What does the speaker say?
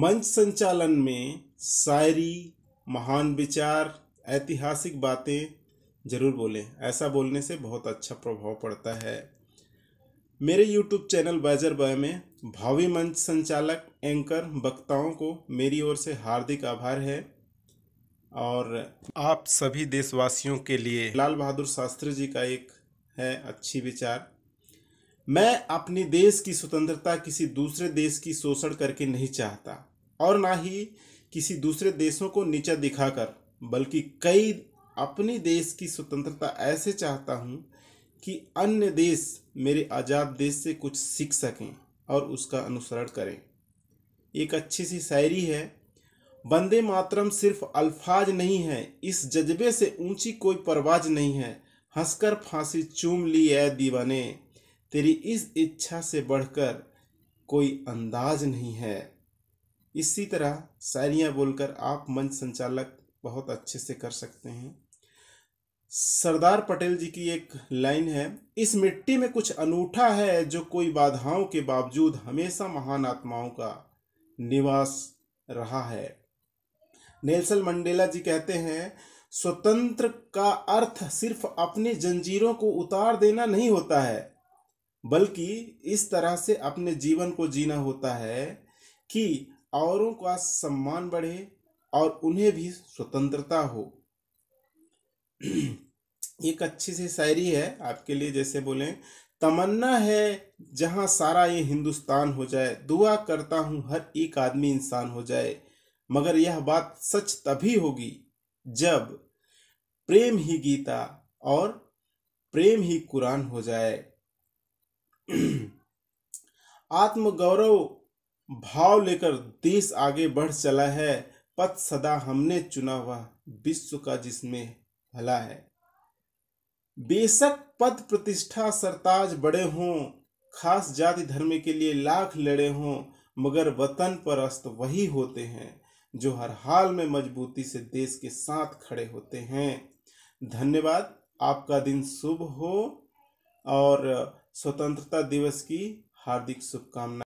मंच संचालन में शायरी महान विचार ऐतिहासिक बातें ज़रूर बोलें ऐसा बोलने से बहुत अच्छा प्रभाव पड़ता है मेरे यूट्यूब चैनल बैजर बॉय में भावी मंच संचालक एंकर वक्ताओं को मेरी ओर से हार्दिक आभार है और आप सभी देशवासियों के लिए लाल बहादुर शास्त्री जी का एक है अच्छी विचार मैं अपने देश की स्वतंत्रता किसी दूसरे देश की शोषण करके नहीं चाहता और ना ही किसी दूसरे देशों को नीचा दिखाकर बल्कि कई अपने देश की स्वतंत्रता ऐसे चाहता हूँ कि अन्य देश मेरे आज़ाद देश से कुछ सीख सकें और उसका अनुसरण करें एक अच्छी सी शायरी है बंदे मातरम सिर्फ अल्फाज नहीं है इस जज्बे से ऊंची कोई परवाज नहीं है हंसकर फांसी चूम ली ए दीवाने तेरी इस इच्छा से बढ़कर कोई अंदाज नहीं है इसी तरह शायरियाँ बोलकर आप मंच संचालक बहुत अच्छे से कर सकते हैं सरदार पटेल जी की एक लाइन है इस मिट्टी में कुछ अनूठा है जो कोई बाधाओं के बावजूद हमेशा महान आत्माओं का निवास रहा है नेल्सन मंडेला जी कहते हैं स्वतंत्र का अर्थ सिर्फ अपने जंजीरों को उतार देना नहीं होता है बल्कि इस तरह से अपने जीवन को जीना होता है कि औरों का सम्मान बढ़े और उन्हें भी स्वतंत्रता हो एक अच्छी सी शायरी है आपके लिए जैसे बोलें तमन्ना है जहां सारा ये हिंदुस्तान हो जाए दुआ करता हूं हर एक आदमी इंसान हो जाए मगर यह बात सच तभी होगी जब प्रेम ही गीता और प्रेम ही कुरान हो जाए आत्मगौरव भाव लेकर देश आगे बढ़ चला है पथ सदा हमने चुना हुआ विश्व का जिसमें भला है बेशक पद प्रतिष्ठा सरताज बड़े हों खास जाति धर्म के लिए लाख लड़े हों मगर वतन पर अस्त वही होते हैं जो हर हाल में मजबूती से देश के साथ खड़े होते हैं धन्यवाद आपका दिन शुभ हो और स्वतंत्रता दिवस की हार्दिक शुभकामनाएं